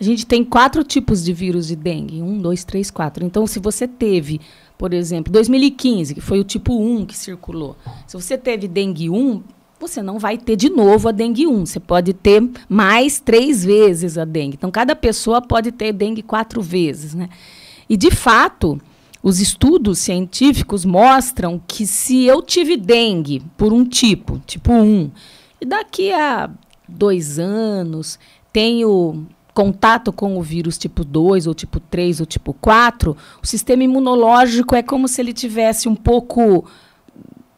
A gente tem quatro tipos de vírus de dengue: um, dois, três, quatro. Então, se você teve, por exemplo, 2015, que foi o tipo 1 que circulou, se você teve dengue 1, você não vai ter de novo a dengue 1. Você pode ter mais três vezes a dengue. Então, cada pessoa pode ter dengue quatro vezes. Né? E, de fato, os estudos científicos mostram que se eu tive dengue por um tipo, tipo 1, e daqui a dois anos tenho contato com o vírus tipo 2 ou tipo 3 ou tipo 4, o sistema imunológico é como se ele tivesse um pouco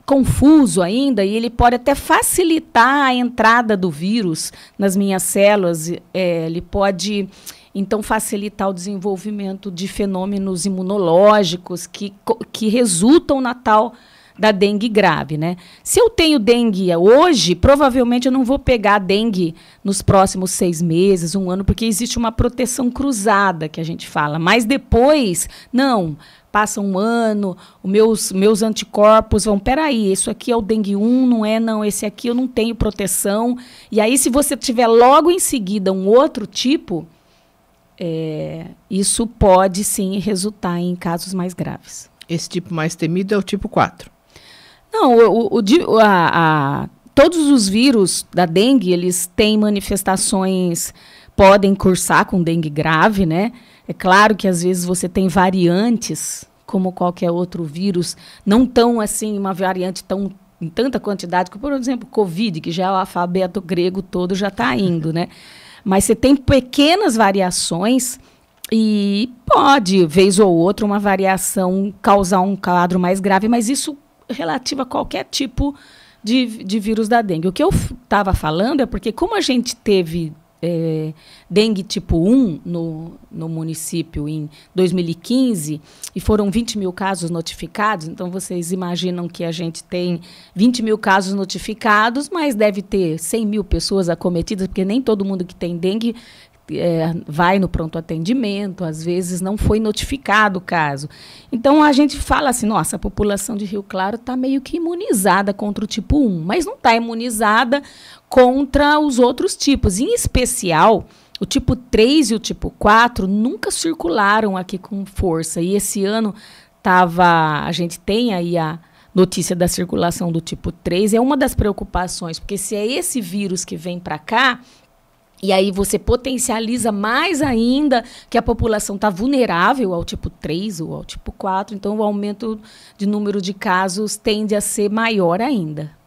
confuso ainda e ele pode até facilitar a entrada do vírus nas minhas células, é, ele pode então facilitar o desenvolvimento de fenômenos imunológicos que, que resultam na tal da dengue grave, né? Se eu tenho dengue hoje, provavelmente eu não vou pegar dengue nos próximos seis meses, um ano, porque existe uma proteção cruzada que a gente fala. Mas depois, não passa um ano, os meus, meus anticorpos vão, peraí, isso aqui é o dengue 1, não é? Não, esse aqui eu não tenho proteção. E aí, se você tiver logo em seguida um outro tipo, é, isso pode sim resultar em casos mais graves. Esse tipo mais temido é o tipo 4. Não, o, o a, a, todos os vírus da dengue, eles têm manifestações, podem cursar com dengue grave, né? É claro que às vezes você tem variantes, como qualquer outro vírus, não tão assim, uma variante tão em tanta quantidade, como por exemplo, Covid, que já é o alfabeto grego todo já está indo, né? Mas você tem pequenas variações e pode, vez ou outra, uma variação causar um quadro mais grave, mas isso relativa a qualquer tipo de, de vírus da dengue. O que eu estava falando é porque, como a gente teve é, dengue tipo 1 no, no município em 2015 e foram 20 mil casos notificados. Então, vocês imaginam que a gente tem 20 mil casos notificados, mas deve ter 100 mil pessoas acometidas, porque nem todo mundo que tem dengue é, vai no pronto atendimento, às vezes não foi notificado o caso. Então a gente fala assim, nossa, a população de Rio Claro está meio que imunizada contra o tipo 1, mas não está imunizada contra os outros tipos, em especial. O tipo 3 e o tipo 4 nunca circularam aqui com força. E esse ano tava, a gente tem aí a, notícia da circulação do tipo 3 é uma das preocupações, porque se é esse vírus que vem para cá, e aí você potencializa mais ainda que a população está vulnerável ao tipo 3 ou ao tipo 4, então o aumento de número de casos tende a ser maior ainda.